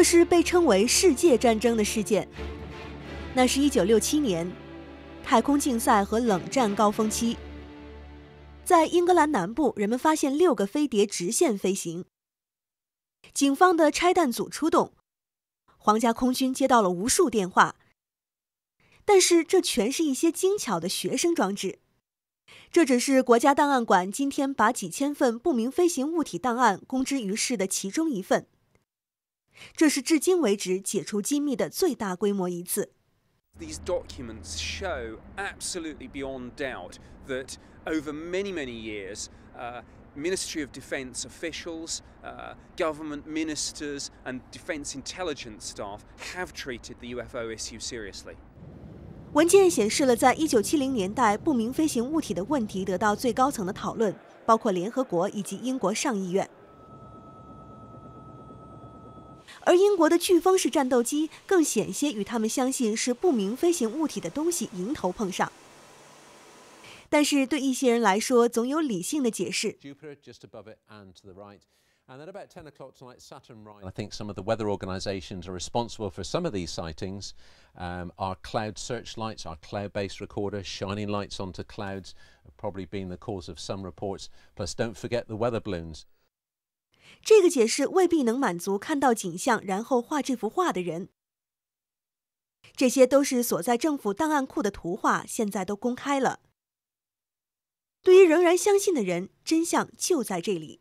这是被称为“世界战争”的事件。那是一九六七年，太空竞赛和冷战高峰期。在英格兰南部，人们发现六个飞碟直线飞行。警方的拆弹组出动，皇家空军接到了无数电话。但是这全是一些精巧的学生装置。这只是国家档案馆今天把几千份不明飞行物体档案公之于世的其中一份。这是至今为止解除机密的最大规模一次。These documents show absolutely beyond doubt that over many, many years, uh, Ministry of Defence officials, uh, government ministers, and defence intelligence staff have treated the UFO issue seriously. 文件显示了在1970年代不明飞行物体的问题得到最高层的讨论，包括联合国以及英国上议院。而英国的飓风式战斗机更险些与他们相信是不明飞行物体的东西迎头碰上。但是对一些人来说，总有理性的解释。And then about 10 o'clock tonight, Saturn rise. I think some of the weather organisations are responsible for some of these sightings. Um, our cloud searchlights, our cloud-based recorder, shining lights onto clouds have probably been the cause of some reports. Plus, don't forget the weather balloons. 这个解释未必能满足看到景象然后画这幅画的人。这些都是锁在政府档案库的图画，现在都公开了。对于仍然相信的人，真相就在这里。